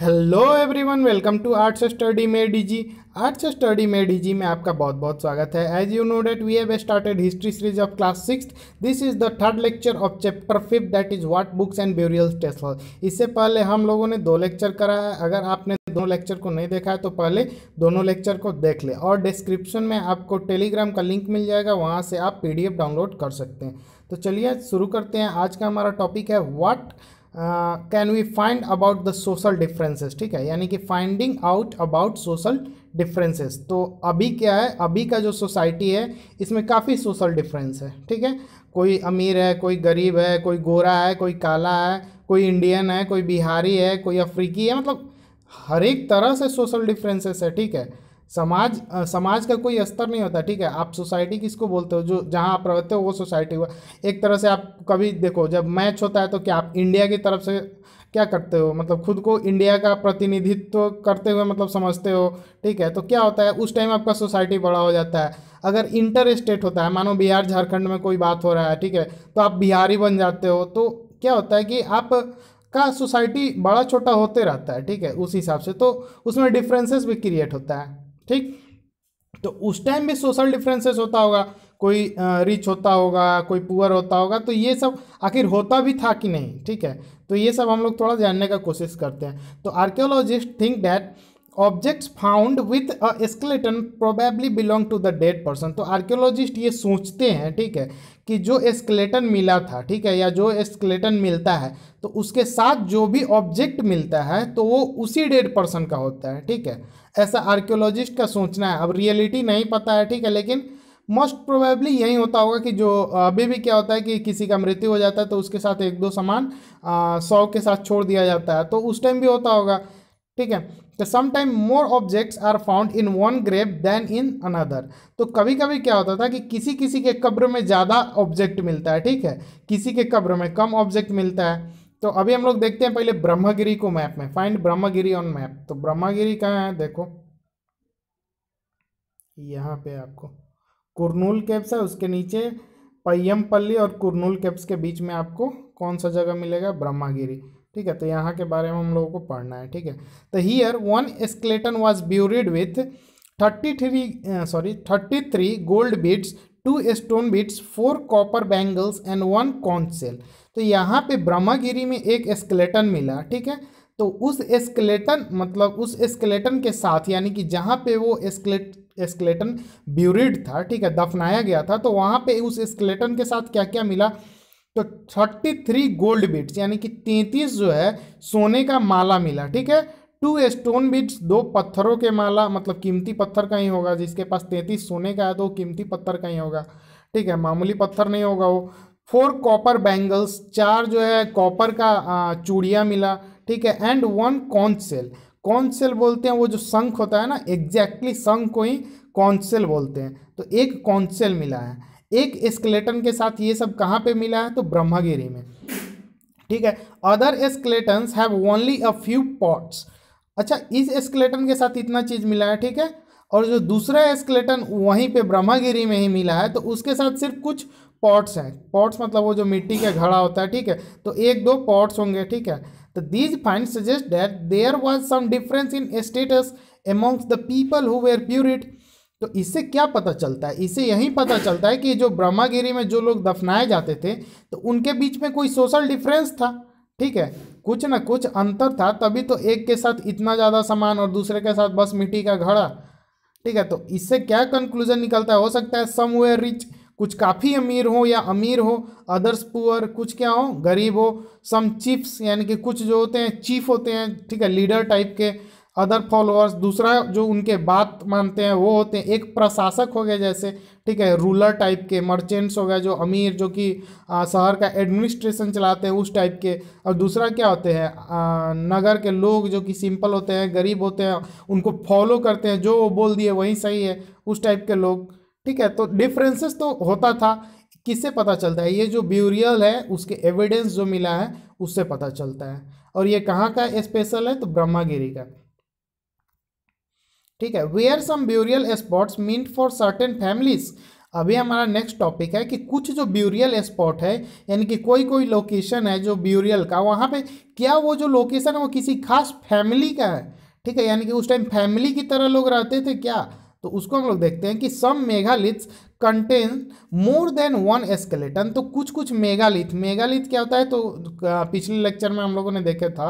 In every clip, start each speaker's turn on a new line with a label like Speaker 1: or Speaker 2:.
Speaker 1: Hello everyone welcome to arts study D DG arts study D DG में आपका बहुत बहुत स्वागत है as you know that we have started history series of class six this is the third lecture of chapter fifth that is what books and burial टेसल इससे पहले हम लोगों ने दो लेक्चर कराया अगर आपने दोनों लेक्चर को नहीं देखा है तो पहले दोनों लेक्चर को देख ले और डिस्क्रिप्शन में आपको टेलीग्राम का लिंक मिल जाएगा वहाँ से आप पी डाउनलोड कर सकते हैं तो चलिए शुरू करते हैं आज का हमारा टॉपिक है what can we find about the social differences ठीक है यानी कि finding out about social differences तो अभी क्या है अभी का जो सोसाइटी है इसमें काफ़ी सोशल डिफरेंस है ठीक है कोई अमीर है कोई गरीब है कोई गोरा है कोई काला है कोई इंडियन है कोई बिहारी है कोई अफ्रीकी है मतलब हर एक तरह से सोशल डिफरेंसेस है ठीक है समाज आ, समाज का कोई स्तर नहीं होता ठीक है आप सोसाइटी किसको बोलते हो जो जहाँ आप रहते हो वो सोसाइटी हुआ एक तरह से आप कभी देखो जब मैच होता है तो क्या आप इंडिया की तरफ से क्या करते हो मतलब खुद को इंडिया का प्रतिनिधित्व करते हुए मतलब समझते हो ठीक है तो क्या होता है उस टाइम आपका सोसाइटी बड़ा हो जाता है अगर इंटर स्टेट होता है मानो बिहार झारखंड में कोई बात हो रहा है ठीक है तो आप बिहारी बन जाते हो तो क्या होता है कि आप का सोसाइटी बड़ा छोटा होते रहता है ठीक है उस हिसाब से तो उसमें डिफरेंसेस भी क्रिएट होता है ठीक तो उस टाइम भी सोशल डिफरेंसेस होता होगा कोई रिच होता होगा कोई पुअर होता होगा तो ये सब आखिर होता भी था कि नहीं ठीक है तो ये सब हम लोग थोड़ा जानने का कोशिश करते हैं तो archaeologist think that objects found with a skeleton probably belong to the dead person तो आर्कियोलॉजिस्ट ये सोचते हैं ठीक है कि जो स्केलेटन मिला था ठीक है या जो स्केलेटन मिलता है तो उसके साथ जो भी ऑब्जेक्ट मिलता है तो वो उसी डेड पर्सन का होता है ठीक है ऐसा आर्कियोलॉजिस्ट का सोचना है अब रियलिटी नहीं पता है ठीक है लेकिन मोस्ट प्रोबेबली यही होता होगा कि जो अभी भी क्या होता है कि किसी का मृत्यु हो जाता है तो उसके साथ एक दो सामान सौ के साथ छोड़ दिया जाता है तो उस टाइम भी होता होगा ठीक है तो sometime more objects are found in one grave than in another तो कभी कभी क्या होता था कि किसी किसी के कब्र में ज़्यादा ऑब्जेक्ट मिलता है ठीक है किसी के कब्र में कम ऑब्जेक्ट मिलता है तो अभी हम लोग देखते हैं पहले ब्रह्मगिरी को मैप में फाइंड ब्रह्मगिरी ऑन मैप तो ब्रह्मगिरी कहाँ है देखो यहाँ पे आपको कुरनूल कैप्स है उसके नीचे पय्यमपल्ली और कुरनूल कैप्स के बीच में आपको कौन सा जगह मिलेगा ब्रह्मागिरी ठीक है तो यहाँ के बारे में हम लोगों को पढ़ना है ठीक है तो here one skeleton was buried with thirty three sorry thirty three gold beads two stone beads four copper bangles and one conch shell तो यहाँ पे ब्रह्मागिरी में एक स्केलेटन मिला ठीक है तो उस स्केलेटन मतलब उस स्केलेटन के साथ यानी कि जहाँ पे वो स्केलेट स्केलेटन ब्यूरिड था ठीक है दफनाया गया था तो वहाँ पे उस स्केलेटन के साथ क्या क्या मिला तो 33 गोल्ड बिट्स यानी कि 33 जो है सोने का माला मिला ठीक है टू स्टोन बिट्स दो पत्थरों के माला मतलब कीमती पत्थर का ही होगा जिसके पास 33 सोने का है तो कीमती पत्थर का ही होगा ठीक है मामूली पत्थर नहीं होगा वो फोर कॉपर बैंगल्स चार जो है कॉपर का चूड़िया मिला ठीक है एंड वन कॉन्सेल कॉन्सेल बोलते हैं वो जो शंख होता है ना एग्जैक्टली exactly शंख को ही कॉन्सेल बोलते हैं तो एक कॉन्सेल मिला है एक स्केलेटन के साथ ये सब कहाँ पे मिला है तो ब्रह्मागिरी में ठीक है other skeletons have only a few pots अच्छा इस स्केलेटन के साथ इतना चीज़ मिला है ठीक है और जो दूसरा स्केलेटन वहीं पे ब्रह्मागिरी में ही मिला है तो उसके साथ सिर्फ कुछ पॉट्स हैं पॉट्स मतलब वो जो मिट्टी का घड़ा होता है ठीक है तो एक दो पॉट्स होंगे ठीक है तो these finds suggest that there was some difference in status amongst the people who were buried तो इससे क्या पता चलता है इससे यही पता चलता है कि जो ब्रह्मागिरी में जो लोग दफनाए जाते थे तो उनके बीच में कोई सोशल डिफरेंस था ठीक है कुछ ना कुछ अंतर था तभी तो एक के साथ इतना ज़्यादा सामान और दूसरे के साथ बस मिट्टी का घड़ा ठीक है तो इससे क्या कंक्लूजन निकलता है हो सकता है सम वे रिच कुछ काफ़ी अमीर हो या अमीर हो अदर्स पुअर कुछ क्या हो गरीब हो सम चीफ्स यानी कि कुछ जो होते हैं चीफ होते हैं ठीक है लीडर टाइप के अदर फॉलोअर्स दूसरा जो उनके बात मानते हैं वो होते हैं एक प्रशासक हो गए जैसे ठीक है रूलर टाइप के मर्चेंट्स हो गए जो अमीर जो कि शहर का एडमिनिस्ट्रेशन चलाते हैं उस टाइप के और दूसरा क्या होते हैं नगर के लोग जो कि सिंपल होते हैं गरीब होते हैं उनको फॉलो करते हैं जो वो बोल दिए वही सही है उस टाइप के लोग ठीक है तो डिफरेंसेस तो होता था किससे पता चलता है ये जो ब्यूरियल है उसके एविडेंस जो मिला है उससे पता चलता है और ये कहाँ का स्पेशल है तो ब्रह्मागिरी का ठीक है were some burial spots meant for certain families अभी हमारा नेक्स्ट टॉपिक है कि कुछ जो ब्यूरियल स्पॉट है यानी कि कोई कोई लोकेशन है जो ब्यूरियल का वहाँ पे क्या वो जो लोकेशन है वो किसी खास फैमिली का है ठीक है यानी कि उस टाइम फैमिली की तरह लोग रहते थे क्या तो उसको हम लोग देखते हैं कि some megaliths contain more than one skeleton तो कुछ कुछ मेगालिथ मेगालिथ क्या होता है तो पिछले लेक्चर में हम लोगों ने देखा था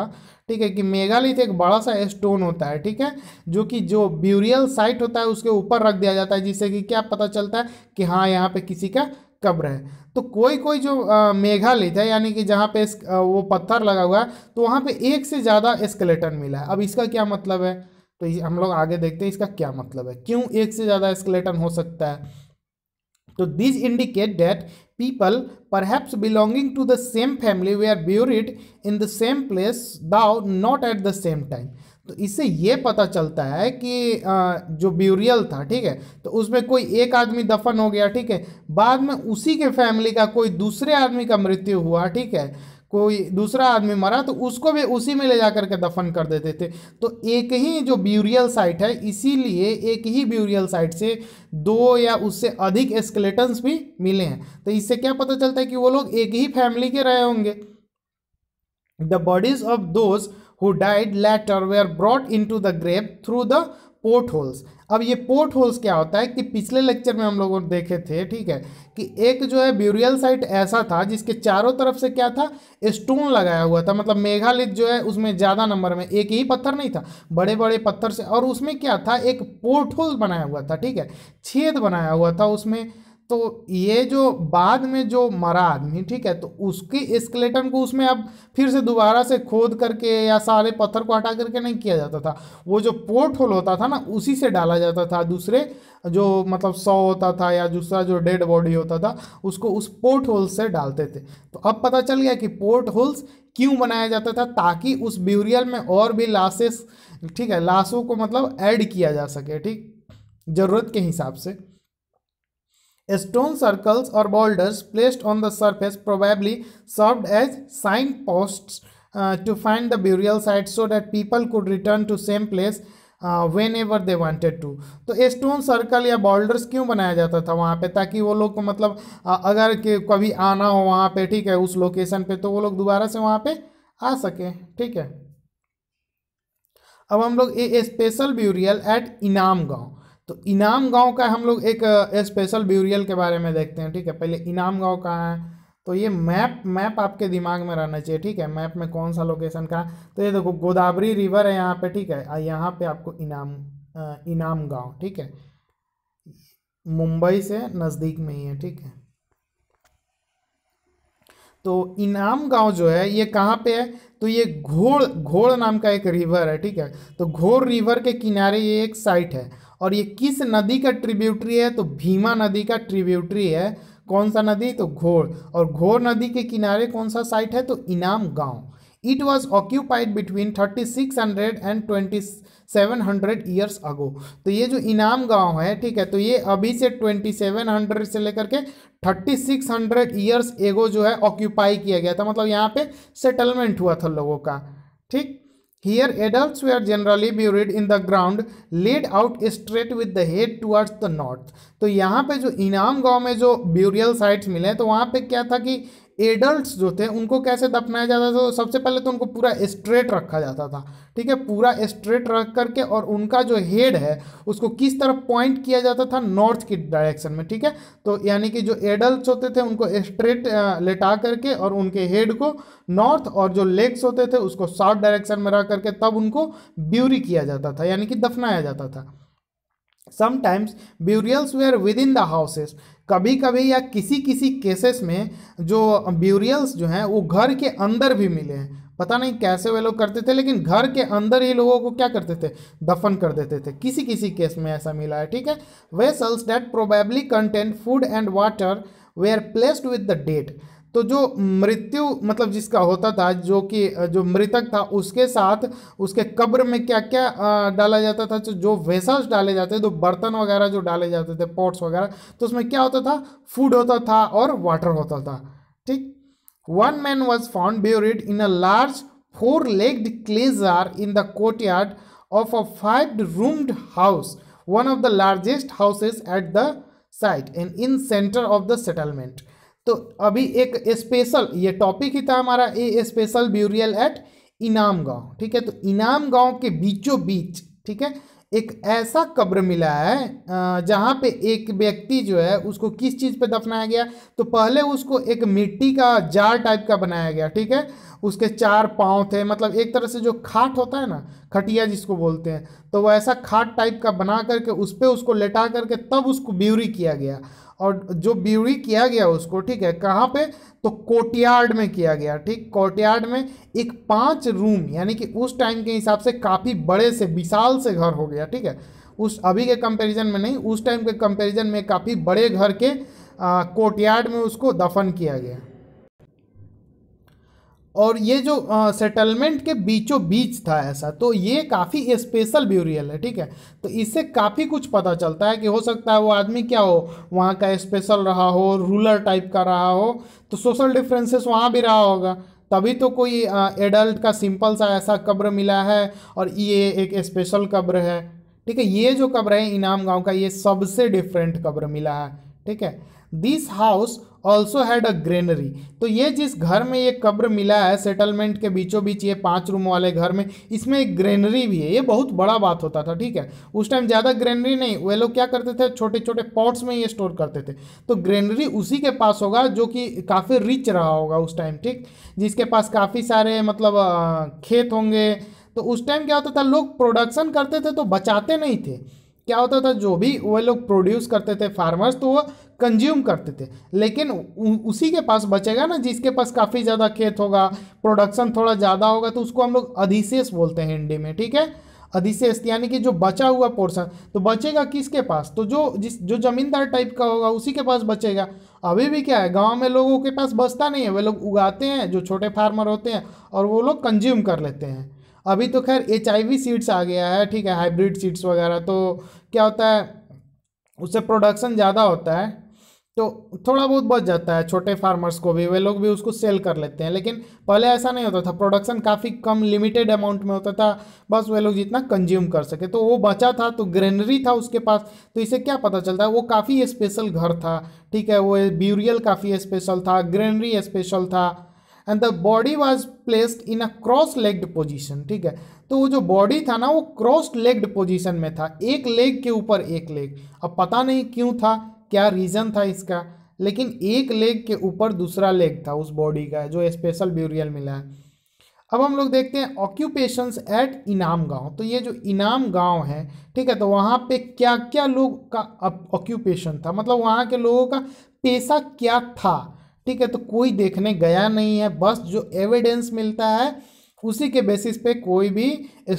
Speaker 1: ठीक है कि मेगालिथ एक बड़ा सा स्टोन होता है ठीक है जो कि जो ब्यूरियल साइट होता है उसके ऊपर रख दिया जाता है जिससे कि क्या पता चलता है कि हाँ यहाँ पे किसी का कब्र है तो कोई कोई जो मेघालिथ है यानी कि जहाँ पे वो पत्थर लगा हुआ है तो वहाँ पर एक से ज़्यादा स्केलेटन मिला है अब इसका क्या मतलब है तो हम लोग आगे देखते हैं इसका क्या मतलब है क्यों एक से ज़्यादा स्केलेटन हो सकता है तो these indicate that people perhaps belonging to the same family they are buried in the same place though not at the same time तो इससे ये पता चलता है कि जो ब्यूरियल था ठीक है तो उसमें कोई एक आदमी दफन हो गया ठीक है बाद में उसी के फैमिली का कोई दूसरे आदमी का मृत्यु हुआ ठीक है कोई दूसरा आदमी मरा तो उसको भी उसी में ले जा करके दफन कर देते थे तो एक ही जो ब्यूरियल साइट है इसीलिए एक ही ब्यूरियल साइट से दो या उससे अधिक एस्केलेटन्स भी मिले हैं तो इससे क्या पता चलता है कि वो लोग एक ही फैमिली के रहे होंगे the bodies of those who died later were brought in to the grave through the port holes अब ये पोर्ट होल्स क्या होता है कि पिछले लेक्चर में हम लोगों ने देखे थे ठीक है कि एक जो है ब्यूरियल साइट ऐसा था जिसके चारों तरफ से क्या था स्टोन लगाया हुआ था मतलब मेघालय जो है उसमें ज़्यादा नंबर में एक ही पत्थर नहीं था बड़े बड़े पत्थर से और उसमें क्या था एक पोर्ट होल बनाया हुआ था ठीक है छेद बनाया हुआ था उसमें तो ये जो बाद में जो मरा आदमी ठीक है तो उसकी स्केलेटन को उसमें अब फिर से दोबारा से खोद करके या सारे पत्थर को हटा करके नहीं किया जाता था वो जो पोर्ट होल होता था ना उसी से डाला जाता था दूसरे जो मतलब सौ होता था या दूसरा जो डेड बॉडी होता था उसको उस पोर्ट होल से डालते थे तो अब पता चल गया कि पोर्ट होल्स क्यों बनाया जाता था ताकि उस ब्यूरियल में और भी लाशेस ठीक है लाशों को मतलब ऐड किया जा सके ठीक ज़रूरत के हिसाब से स्टोन सर्कल्स और boulders placed on the surface probably serve as sign post to find the burial site so that people could return to same place whenever they wanted to तो ये स्टोन सर्कल या boulders क्यों बनाया जाता था वहाँ पर ताकि वो लोग को मतलब अगर कि कभी आना हो वहाँ पर ठीक है उस लोकेशन पर तो वो लोग दोबारा से वहाँ पर आ सकें ठीक है अब हम लोग ए स्पेशल ब्यूरियल एट इनाम गाँव तो इनाम गांव का हम लोग एक स्पेशल ब्यूरियल के बारे में देखते हैं ठीक है पहले इनाम गांव कहाँ है तो ये मैप मैप आपके दिमाग में रहना चाहिए ठीक है मैप में कौन सा लोकेशन का तो ये देखो गोदावरी रिवर है यहाँ पे ठीक है यहाँ पे आपको इनाम इनाम गांव ठीक है मुंबई से नज़दीक में ही है ठीक है तो इनाम गांव जो है ये कहाँ पे है तो ये घोड़ घोड़ नाम का एक रिवर है ठीक है तो घोड़ रिवर के किनारे ये एक साइट है और ये किस नदी का ट्रिब्यूटरी है तो भीमा नदी का ट्रिब्यूटरी है कौन सा नदी तो घोर और घोर नदी के किनारे कौन सा साइट है तो Inamgaon it was occupied between thirty six hundred and twenty seven hundred years ago तो ये जो इनाम गांव है ठीक है तो ये अभी से ट्वेंटी सेवन हंड्रेड से लेकर के thirty six hundred years ago जो है ऑक्यूपाई किया गया था मतलब यहाँ पे सेटलमेंट हुआ था लोगों का ठीक Here adults were generally buried in the ground laid out straight with the head towards the north. तो यहाँ पे जो इनाम गांव में जो burial sites मिले तो वहाँ पे क्या था कि एडल्ट जो थे उनको कैसे दफनाया जाता था तो सबसे पहले तो उनको पूरा स्ट्रेट रखा जाता था ठीक है पूरा स्ट्रेट रख करके और उनका जो हेड है उसको किस तरफ पॉइंट किया जाता था नॉर्थ की डायरेक्शन में ठीक है तो यानी कि जो एडल्ट होते थे उनको स्ट्रेट लेटा करके और उनके हेड को नॉर्थ और जो लेग्स होते थे उसको साउथ डायरेक्शन में रख करके तब उनको ब्यूरी किया जाता था यानी कि दफनाया जाता था sometimes burials were within the houses कभी कभी या किसी किसी केसेस में जो ब्यूरियल्स जो हैं वो घर के अंदर भी मिले हैं पता नहीं कैसे वे लोग करते थे लेकिन घर के अंदर ही लोगों को क्या करते थे दफन कर देते थे किसी किसी केस में ऐसा मिला है ठीक है vessels that probably contained food and water they are placed with the dead तो जो मृत्यु मतलब जिसका होता था जो कि जो मृतक था उसके साथ उसके कब्र में क्या क्या डाला जाता था तो जो वेसल्स डाले जाते थे तो बर्तन वगैरह जो डाले जाते थे पॉट्स वगैरह तो उसमें क्या होता था फूड होता था और वाटर होता था ठीक one man was found buried in a large four legged clay jar in the courtyard of a five roomed house one of the largest houses at the site and in centre of the settlement तो अभी एक special ये topic ही था हमारा ए special burial eight इनाम गांव ठीक है तो इनाम गांव के बीचों बीच ठीक है एक ऐसा कब्र मिला है जहाँ पे एक व्यक्ति जो है उसको किस चीज़ पे दफनाया गया तो पहले उसको एक मिट्टी का जार टाइप का बनाया गया ठीक है उसके चार पाँव थे मतलब एक तरह से जो खाट होता है ना खटिया जिसको बोलते हैं तो वो ऐसा खाट टाइप का बना करके उस पर उसको लेटा करके तब उसको ब्यूरी किया गया और जो ब्यूरी किया गया उसको ठीक है कहाँ पे तो कोर्टयार्ड में किया गया ठीक कोर्टयार्ड में एक पाँच रूम यानी कि उस टाइम के हिसाब से काफ़ी बड़े से विशाल से घर हो गया ठीक है उस अभी के कंपैरिजन में नहीं उस टाइम के कंपैरिजन में काफ़ी बड़े घर के कोर्टयार्ड में उसको दफन किया गया और ये जो सेटलमेंट के बीचों बीच था ऐसा तो ये काफ़ी स्पेशल ब्यूरियल है ठीक है तो इससे काफ़ी कुछ पता चलता है कि हो सकता है वो आदमी क्या हो वहाँ का स्पेशल रहा हो रूलर टाइप का रहा हो तो सोशल डिफरेंसेस वहाँ भी रहा होगा तभी तो कोई एडल्ट का सिंपल सा ऐसा कब्र मिला है और ये एक स्पेशल कब्र है ठीक है ये जो कब्र है इनाम गांव का ये सबसे डिफरेंट कब्र मिला है ठीक है this house also had a granary तो ये जिस घर में ये कब्र मिला है सेटलमेंट के बीचों बीच ये पाँच रूम वाले घर में इसमें एक ग्रेनरी भी है ये बहुत बड़ा बात होता था ठीक है उस टाइम ज़्यादा ग्रेनरी नहीं वे लोग क्या करते थे छोटे छोटे पॉट्स में ये स्टोर करते थे तो ग्रेनरी उसी के पास होगा जो कि काफ़ी रिच रहा होगा उस टाइम ठीक जिसके पास काफ़ी सारे मतलब खेत होंगे तो उस टाइम क्या होता था लोग प्रोडक्शन करते थे तो बचाते नहीं थे क्या होता था जो भी वो लोग प्रोड्यूस करते थे फार्मर्स तो वो कंज्यूम करते थे लेकिन उसी के पास बचेगा ना जिसके पास काफ़ी ज़्यादा खेत होगा प्रोडक्शन थोड़ा ज़्यादा होगा तो उसको हम लोग अधिशेष बोलते हैं हिंदी में ठीक है अधिशेष यानी कि जो बचा हुआ पोर्शन तो बचेगा किसके पास तो जो जिस जो जमींदार टाइप का होगा उसी के पास बचेगा अभी भी क्या है गांव में लोगों के पास बचता नहीं है वे लोग उगाते हैं जो छोटे फार्मर होते हैं और वो लोग कंज्यूम कर लेते हैं अभी तो खैर एच सीड्स आ गया है ठीक है हाइब्रिड सीड्स वगैरह तो क्या होता है उससे प्रोडक्शन ज़्यादा होता है तो थोड़ा बहुत बच जाता है छोटे फार्मर्स को भी वे लोग भी उसको सेल कर लेते हैं लेकिन पहले ऐसा नहीं होता था प्रोडक्शन काफ़ी कम लिमिटेड अमाउंट में होता था बस वे लोग जितना कंज्यूम कर सके तो वो बचा था तो ग्रेनरी था उसके पास तो इसे क्या पता चलता है वो काफ़ी स्पेशल घर था ठीक है वो ब्यूरियल काफ़ी स्पेशल था ग्रेनरी स्पेशल था and the body was placed in a cross legged position ठीक है तो वो जो बॉडी था ना वो क्रॉस लेग्ड पोजिशन में था एक लेग के ऊपर एक लेग अब पता नहीं क्यों था क्या रीज़न था इसका लेकिन एक लेग के ऊपर दूसरा लेग था उस बॉडी का जो स्पेशल ब्यूरियल मिला है अब हम लोग देखते हैं ऑक्यूपेशंस एट इनाम गांव तो ये जो इनाम गांव है ठीक है तो वहाँ पे क्या क्या लोग का ऑक्यूपेशन था मतलब वहाँ के लोगों का पेशा क्या था ठीक है तो कोई देखने गया नहीं है बस जो एविडेंस मिलता है उसी के बेसिस पे कोई भी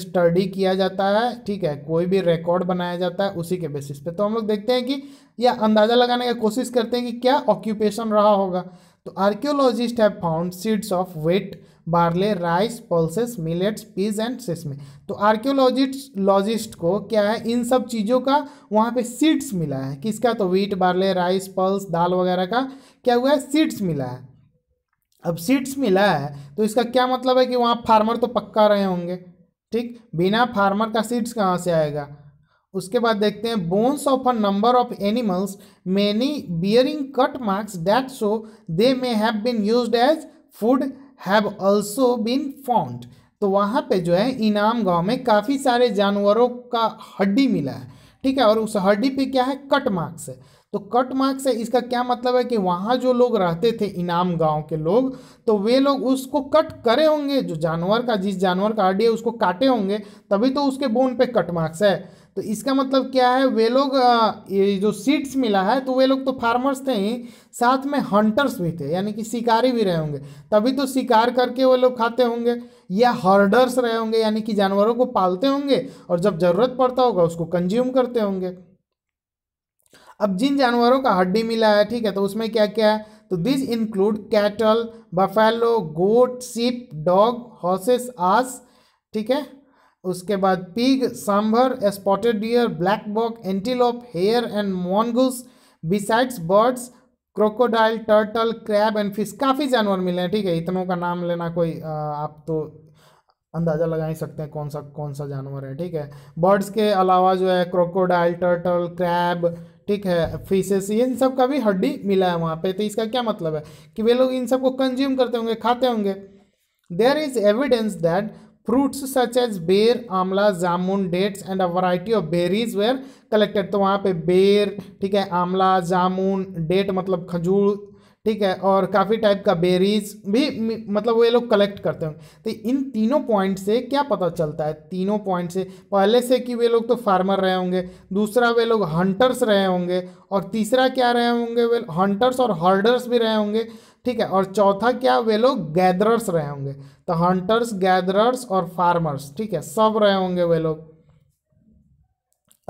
Speaker 1: स्टडी किया जाता है ठीक है कोई भी रिकॉर्ड बनाया जाता है उसी के बेसिस पे तो हम लोग देखते हैं कि यह अंदाज़ा लगाने का कोशिश करते हैं कि क्या ऑक्यूपेशन रहा होगा तो archaeologists have found seeds of wheat barley rice pulses millets peas and sesame तो आर्क्योलॉजिस्ट लॉजिस्ट को क्या है इन सब चीज़ों का वहाँ पे सीड्स मिला है किसका तो वीट बार्ले राइस पल्स दाल वगैरह का क्या हुआ है सीड्स मिला है अब सीड्स मिला है तो इसका क्या मतलब है कि वहाँ फार्मर तो पक्का रहे होंगे ठीक बिना फार्मर का सीड्स कहाँ से आएगा उसके बाद देखते हैं bones of a number of animals many bearing cut marks that show they may have been used as food have also been found तो वहाँ पे जो है इनाम गांव में काफ़ी सारे जानवरों का हड्डी मिला है ठीक है और उस हड्डी पे क्या है कट मार्क्स है तो कट मार्क्स है इसका क्या मतलब है कि वहाँ जो लोग रहते थे इनाम गांव के लोग तो वे लोग उसको कट करे होंगे जो जानवर का जिस जानवर का हड्डी है उसको काटे होंगे तभी तो उसके बोन पे कट मार्क्स है तो इसका मतलब क्या है वे लोग ये जो सीड्स मिला है तो वे लोग तो फार्मर्स थे ही साथ में हंटर्स भी थे यानी कि शिकारी भी रहे होंगे तभी तो शिकार करके वो लोग खाते होंगे या हर्डर्स रहे होंगे यानी कि जानवरों को पालते होंगे और जब ज़रूरत पड़ता होगा उसको कंज्यूम करते होंगे अब जिन जानवरों का हड्डी मिला है ठीक है तो उसमें क्या क्या है तो this include cattle buffalo goat sheep dog horses ass ठीक है उसके बाद pig sambar spotted deer blackbuck antelope hare and mongoose besides birds crocodile turtle crab and fish काफ़ी जानवर मिले हैं ठीक है इतनों का नाम लेना कोई आ, आप तो अंदाज़ा लगा ही सकते हैं कौन सा कौन सा जानवर है ठीक है बर्ड्स के अलावा जो है क्रोकोडाइल टर्टल क्रैब ठीक है फिशेस ये इन सब का भी हड्डी मिला है वहाँ पे तो इसका क्या मतलब है कि वे लोग इन सब को कंज्यूम करते होंगे खाते होंगे there is evidence that fruits such as ber amla jamun dates and a variety of berries were collected तो वहाँ पे बेर ठीक है आंवला जामुन डेट मतलब खजूर ठीक है और काफ़ी टाइप का बेरीज भी मतलब वो लोग कलेक्ट करते हैं तो इन तीनों पॉइंट से क्या पता चलता है तीनों पॉइंट से पहले से कि वे लोग तो फार्मर रहे होंगे दूसरा वे लोग हंटर्स रहे होंगे और तीसरा क्या रहे होंगे वे हंटर्स और हर्डर्स भी रहे होंगे ठीक है और चौथा क्या वे लोग गैदरर्स रहे होंगे तो हंटर्स गैदरर्स और फार्मर्स ठीक है सब रहे होंगे वे लोग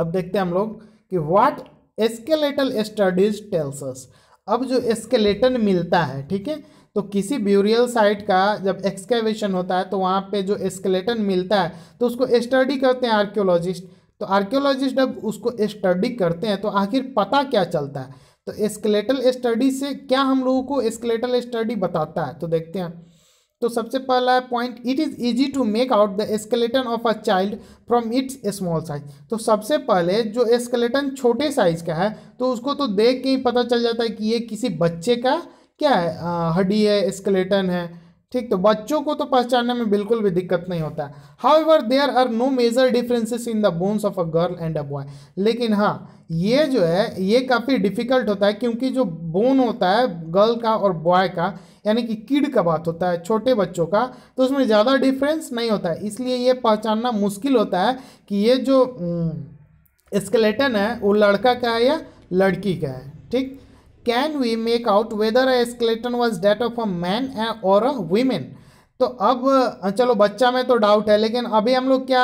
Speaker 1: अब देखते हैं हम लोग कि वाट एस्केलेटल स्टडीज टेल्स अब जो स्केलेटन मिलता है ठीक है तो किसी ब्यूरियल साइट का जब एक्सकेवेशन होता है तो वहाँ पे जो स्केलेटन मिलता है तो उसको स्टडी करते हैं आर्क्योलॉजिस्ट तो आर्क्योलॉजिस्ट जब उसको स्टडी करते हैं तो आखिर पता क्या चलता है तो स्केलेटल स्टडी से क्या हम लोगों को स्केलेटल स्टडी बताता है तो देखते हैं तो सबसे पहला है point it is easy to make out the skeleton of a child from its small size तो सबसे पहले जो एस्केलेटन छोटे साइज का है तो उसको तो देख के ही पता चल जाता है कि ये किसी बच्चे का क्या है हड्डी है एस्केलेटन है ठीक तो बच्चों को तो पहचानने में बिल्कुल भी दिक्कत नहीं होता है however there are no major differences in the bones of a girl and a boy लेकिन हाँ ये जो है ये काफ़ी डिफिकल्ट होता है क्योंकि जो बोन होता है गर्ल का और बॉय का यानी कि किड का बात होता है छोटे बच्चों का तो उसमें ज़्यादा डिफरेंस नहीं होता है इसलिए ये पहचानना मुश्किल होता है कि ये जो स्केलेटन हम्म, है वो लड़का का है या लड़की का है ठीक can we make out whether a skeleton was that of a man or a women तो अब चलो बच्चा में तो डाउट है लेकिन अभी हम लोग क्या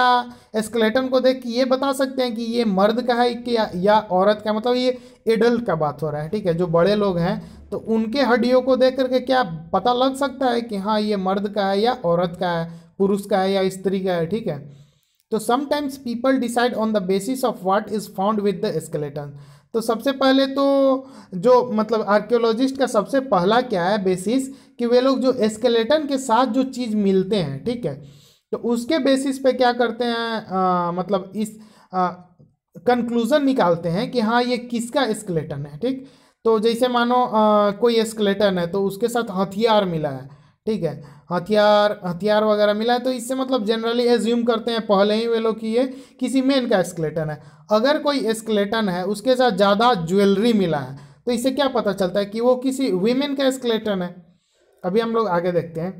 Speaker 1: स्केलेटन को देख के ये बता सकते हैं कि ये मर्द का है कि या, या औरत का मतलब ये एडल्ट का बात हो रहा है ठीक है जो बड़े लोग हैं तो उनके हड्डियों को देख करके क्या पता लग सकता है कि हाँ ये मर्द का है या औरत का है पुरुष का है या स्त्री का है ठीक है तो sometimes people decide on the basis of what is found with the skeleton तो सबसे पहले तो जो मतलब आर्कियोलॉजिस्ट का सबसे पहला क्या है बेसिस कि वे लोग जो एस्केलेटन के साथ जो चीज़ मिलते हैं ठीक है तो उसके बेसिस पे क्या करते हैं आ, मतलब इस कंक्लूज़न निकालते हैं कि हाँ ये किसका एस्केलेटन है ठीक तो जैसे मानो आ, कोई एस्केलेटन है तो उसके साथ हथियार मिला है ठीक है हथियार हथियार वगैरह मिला है तो इससे मतलब जनरली एज्यूम करते हैं पहले ही वे लोग कि ये किसी मैन का एस्केलेटन है अगर कोई एस्केलेटन है उसके साथ ज़्यादा ज्वेलरी मिला है तो इससे क्या पता चलता है कि वो किसी वीमेन का एस्केलेटन है अभी हम लोग आगे देखते हैं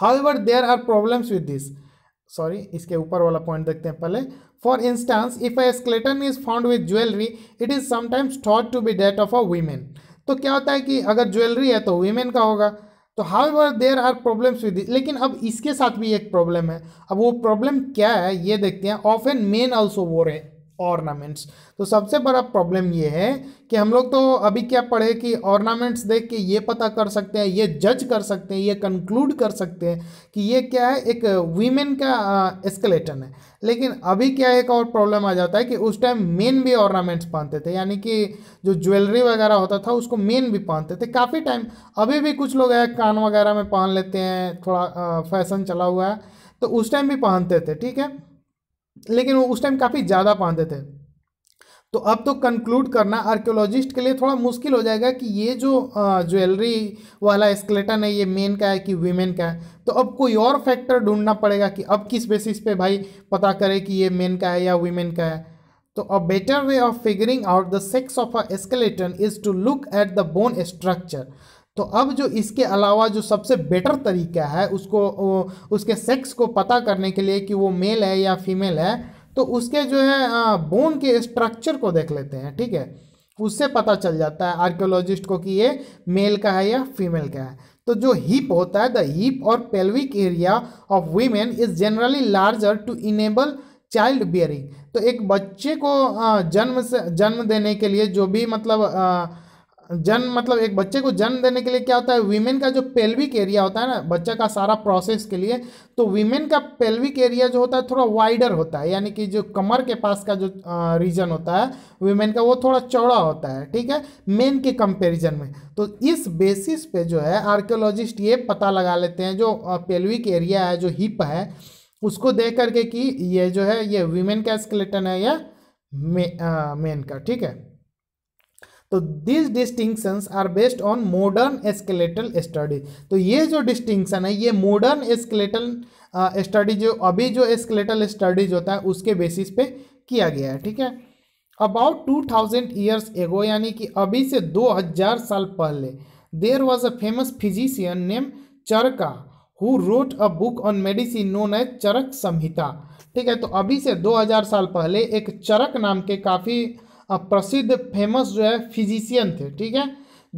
Speaker 1: however there are problems with this sorry इसके ऊपर वाला पॉइंट देखते हैं पहले for instance if a is found with jewellery it is sometimes thought to be that of a women तो क्या होता है कि अगर ज्वेलरी है तो वीमेन का होगा तो how there are problems with लेकिन अब इसके साथ भी एक प्रॉब्लम है अब वो प्रॉब्लम क्या है ये देखते हैं ऑफ एन मेन ऑल्सो वोर है ऑर्नामेंट्स तो सबसे बड़ा प्रॉब्लम ये है कि हम लोग तो अभी क्या पढ़े कि ऑर्नामेंट्स देख के ये पता कर सकते हैं ये जज कर सकते हैं ये कंक्लूड कर सकते हैं कि ये क्या है एक वीमेन का एस्केलेटन है लेकिन अभी क्या एक और प्रॉब्लम आ जाता है कि उस टाइम मेन भी ऑर्नामेंट्स पहनते थे यानी कि जो ज्वेलरी वगैरह होता था उसको मेन भी पहनते थे काफ़ी टाइम अभी भी कुछ लोग है कान वगैरह में पहन लेते हैं थोड़ा फैशन चला हुआ है तो उस टाइम भी पहनते थे ठीक है लेकिन वो उस टाइम काफ़ी ज़्यादा पाते थे तो अब तो कंक्लूड करना आर्कियोलॉजिस्ट के लिए थोड़ा मुश्किल हो जाएगा कि ये जो ज्वेलरी वाला स्केलेटन है ये मेन का है कि वीमेन का है तो अब कोई और फैक्टर ढूंढना पड़ेगा कि अब किस बेसिस पे भाई पता करे कि ये मेन का है या वीमेन का है तो a better way of figuring out the sex of a skeleton is to look at the bone structure तो अब जो इसके अलावा जो सबसे बेटर तरीका है उसको उसके सेक्स को पता करने के लिए कि वो मेल है या फीमेल है तो उसके जो है बोन के स्ट्रक्चर को देख लेते हैं ठीक है उससे पता चल जाता है आर्कियोलॉजिस्ट को कि ये मेल का है या फीमेल का है तो जो हिप होता है the hip or pelvic area of women is generally larger to enable child bearing तो एक बच्चे को जन्म से जन्म देने के लिए जो भी मतलब आ, जन्म मतलब एक बच्चे को जन्म देने के लिए क्या होता है वीमेन का जो पेल्विक एरिया होता है ना बच्चा का सारा प्रोसेस के लिए तो वीमेन का पेल्विक एरिया जो होता है थोड़ा वाइडर होता है यानी कि जो कमर के पास का जो रीजन होता है वीमेन का वो थोड़ा चौड़ा होता है ठीक है मेन के कंपेरिजन में तो इस बेसिस पे जो है आर्कियोलॉजिस्ट ये पता लगा लेते हैं जो पेल्विक एरिया है जो हिप है उसको देख करके कि ये जो है ये वीमेन का स्केलेटन है या मेन का ठीक है तो this distinctions are based on modern skeletal study तो ये जो डिस्टिंक्शन है ये मॉडर्न एस्केलेटल स्टडी जो अभी जो एस्केलेटल स्टडीज होता है उसके बेसिस पे किया गया है ठीक है about two thousand years ago यानी कि अभी से दो हज़ार साल पहले there was a famous physician name Charaka who wrote a book on medicine known as Charak Samhita ठीक है तो अभी से दो हजार साल पहले एक चरक नाम के काफ़ी प्रसिद्ध फेमस जो है फिजिशियन थे ठीक है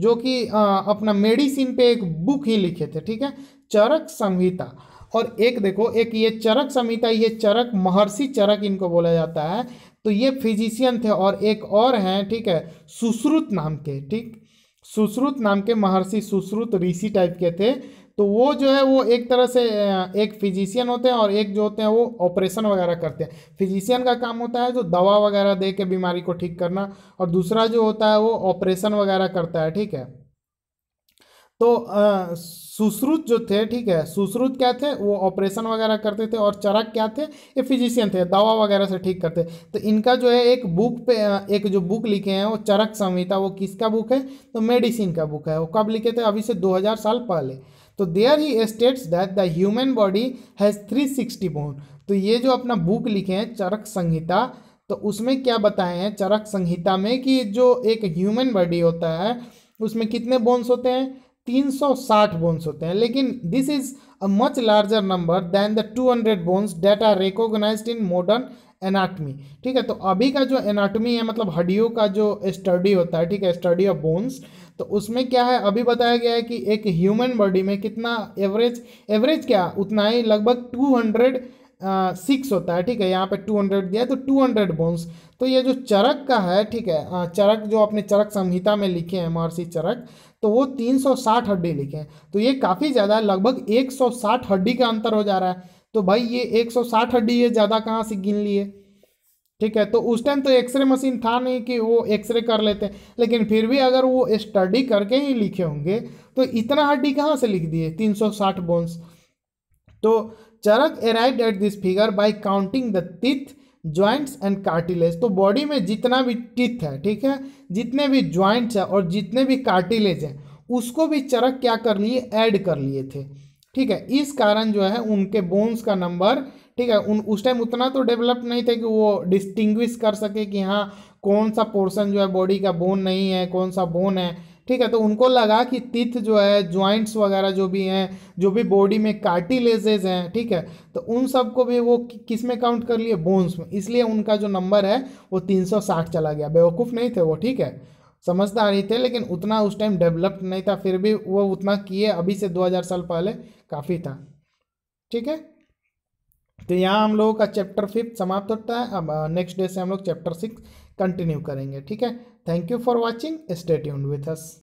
Speaker 1: जो कि अपना मेडिसिन पे एक बुक ही लिखे थे ठीक है चरक संहिता और एक देखो एक ये चरक संहिता ये चरक महर्षि चरक इनको बोला जाता है तो ये फिजिशियन थे और एक और हैं ठीक है सुश्रुत नाम के ठीक सुश्रुत नाम के महर्षि सुश्रुत ऋषि टाइप के थे तो वो जो है वो एक तरह से एक फिजिशियन होते हैं और एक जो होते हैं वो ऑपरेशन वगैरह करते हैं फिजिशियन का काम होता है जो दवा वगैरह दे के बीमारी को ठीक करना और दूसरा जो होता है वो ऑपरेशन वगैरह करता है ठीक है तो सुश्रुत जो थे ठीक है सुश्रुत क्या थे वो ऑपरेशन वगैरह करते थे और चरक क्या थे ये फिजिशियन थे दवा वगैरह से ठीक करते तो इनका जो है एक बुक पे एक जो बुक लिखे हैं वो चरक संहिता वो किसका बुक है तो मेडिसिन का बुक है वो कब लिखे थे अभी से 2000 साल पहले तो there he states that the human body has three sixty bone तो ये जो अपना बुक लिखे हैं चरक संहिता तो उसमें क्या बताए हैं चरक संहिता में कि जो एक ह्यूमन बॉडी होता है उसमें कितने बोन्स होते हैं 360 बोन्स होते हैं लेकिन this is a much larger number than the 200 bones that are recognize in modern anatomy ठीक है तो अभी का जो एनाटमी है मतलब हड्डियों का जो स्टडी होता है ठीक है स्टडी ऑफ बोन्स तो उसमें क्या है अभी बताया गया है कि एक ह्यूमन बॉडी में कितना एवरेज एवरेज क्या उतना ही लगभग टू हंड्रेड सिक्स होता है ठीक है यहाँ पे टू हंड्रेड दिया है तो टू हंड्रेड बोन्स तो ये जो चरक का है ठीक है आ, चरक जो अपने चरक संहिता में लिखे हैं महर्षि चरक तो वो तीन सौ साठ हड्डी लिखे हैं तो ये काफ़ी ज़्यादा लगभग एक सौ साठ हड्डी का अंतर हो जा रहा है तो भाई ये एक सौ साठ हड्डी ये ज़्यादा कहाँ से गिन लिए ठीक है तो उस टाइम तो एक्सरे मशीन था नहीं कि वो एक्सरे कर लेते हैं लेकिन फिर भी अगर वो स्टडी करके ही लिखे होंगे तो इतना हड्डी कहाँ से लिख दिए 360 बोन्स तो Charak arrive at this figure by counting the teeth joints and cartilage तो बॉडी में जितना भी टिथ है ठीक है जितने भी ज्वाइंट्स है और जितने भी कार्टिलेज हैं उसको भी चरक क्या कर लिए ऐड कर लिए थे ठीक है इस कारण जो है उनके बोन्स का नंबर ठीक है उन उस टाइम उतना तो डेवलप नहीं थे कि वो डिस्टिंग्विश कर सके कि हाँ कौन सा पोर्सन जो है बॉडी का बोन नहीं है कौन सा बोन है ठीक है तो उनको लगा कि तिथ जो है ज्वाइंट्स वगैरह जो भी हैं जो भी बॉडी में कार्टिलेजेज हैं ठीक है तो उन सब को भी वो कि, किस में काउंट कर लिए बोन्स में इसलिए उनका जो नंबर है वो 360 चला गया बेवकूफ़ नहीं थे वो ठीक है समझदार ही थे लेकिन उतना उस टाइम डेवलप्ड नहीं था फिर भी वो उतना किए अभी से दो साल पहले काफ़ी था ठीक है तो यहाँ हम लोगों का चैप्टर फिफ्थ समाप्त होता है अब नेक्स्ट uh, डे से हम लोग चैप्टर सिक्स कंटिन्यू करेंगे ठीक है thank you for watching stay tuned with us